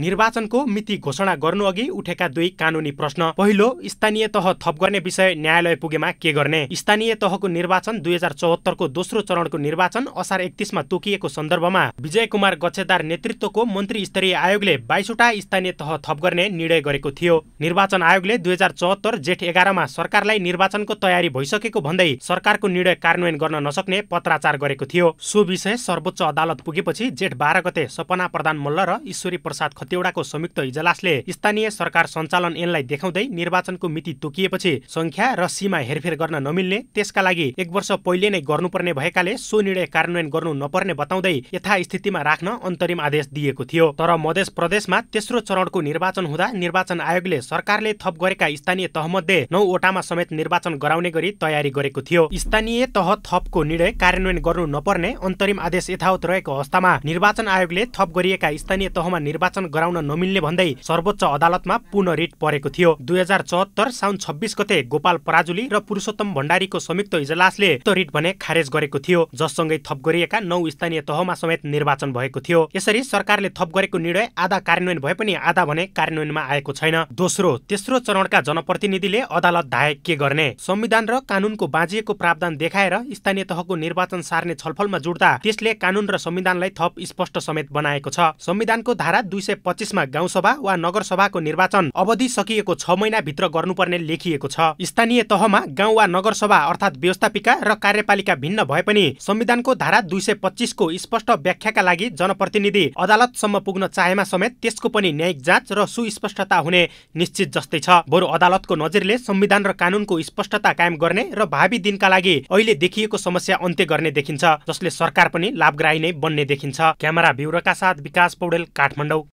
निर्वाचनको मिति घोषणा गर्नुअघि उठेका दुई कानुनी प्रश्न पहिलो स्थानीय तह थप गर्ने विषय न्यायालय पुगेमा के गर्ने स्थानीय तहको निर्वाचन दुई हजार चौहत्तरको दोस्रो चरणको निर्वाचन असार एकतिसमा तोकिएको सन्दर्भमा विजय कुमार गच्छेदार नेतृत्वको मन्त्री स्तरीय आयोगले बाइसवटा स्थानीय तह थप गर्ने निर्णय गरेको थियो निर्वाचन आयोगले दुई हजार चौहत्तर जेठ एघारमा सरकारलाई निर्वाचनको तयारी भइसकेको भन्दै सरकारको निर्णय कार्यान्वयन गर्न नसक्ने पत्राचार गरेको थियो सो विषय सर्वोच्च अदालत पुगेपछि जेठ बाह्र गते सपना प्रधान मल्ल र ईश्वरी प्रसाद खतेवडाको संयुक्त इजलासले स्थानीय सरकार सञ्चालन ऐनलाई देखाउँदै निर्वाचनको मिति तोकिएपछि संख्या र सीमा हेरफेर गर्न नमिल्ने त्यसका लागि एक वर्ष पहिले नै गर्नुपर्ने भएकाले सो निर्णय कार्यान्वयन गर्नु नपर्ने बताउँदै यथास्थितिमा राख्न अन्तरिम आदेश दिएको थियो तर मधेस प्रदेशमा तेस्रो चरणको निर्वाचन हुँदा निर्वाचन आयोगले सरकारले थप गरेका स्थानीय तहमध्ये नौवटामा समेत निर्वाचन गराउने गरी तयारी गरेको थियो स्थानीय तह थपको निर्णय कार्यान्वयन गर्नु नपर्ने अन्तरिम आदेश यथावत रहेको अवस्थामा निर्वाचन आयोगले थप गरिएका स्थानीय तहमा निर्वाचन गराउन नमिल्ने भन्दै सर्वोच्च अदालतमा पुनः रिट परेको थियो दुई हजार चौहत्तर साउन छब्बिस गते गोपाल पराजुली र पुरुषोत्तम भण्डारीको संयुक्त इजलासले त रिट भने खारेज गरेको थियो जससँगै थप गरिएका नौ स्थानीय तहमा समेत निर्वाचन भएको थियो यसरी सरकारले थप गरेको निर्णय आधा कार्यान्वयन भए पनि आधा भने कार्यान्वयनमा आएको छैन दोस्रो तेस्रो चरणका जनप्रतिनिधिले अदालत धाय के गर्ने संविधान र कानूनको बाँझिएको प्रावधान देखाएर स्थानीय तहको निर्वाचन सार्ने छलफलमा जुट्दा त्यसले कानून र संविधानलाई थप स्पष्ट समेत बनाएको छ संविधानको धारा दुई सय पच्चिसमा गाउँसभा वा नगरसभाको निर्वाचन अवधि सकिएको छ महिनाभित्र गर्नुपर्ने लेखिएको छ स्थानीय तहमा गाउँ वा नगरसभा अर्थात् व्यवस्थापिका र कार्यपालिका भिन्न भए पनि संविधानको धारा दुई सय पच्चिसको स्पष्ट व्याख्याका लागि जनप्रतिनिधि अदालतसम्म पुग्न चाहेमा समेत त्यसको पनि न्यायिक जाँच र सुस्पष्टता हुने निश्चित जस्तै छ बरु अदालतको नजरले संविधान र कानूनको स्पष्टता कायम गर्ने र भावी दिनका लागि अहिले देखिएको समस्या अन्त्य गर्ने देखिन्छ जसले सरकार पनि लाभग्राही नै बन्ने देखिन्छ क्यामेरा ब्युरोका साथ विकास पौडेल काठमाडौँ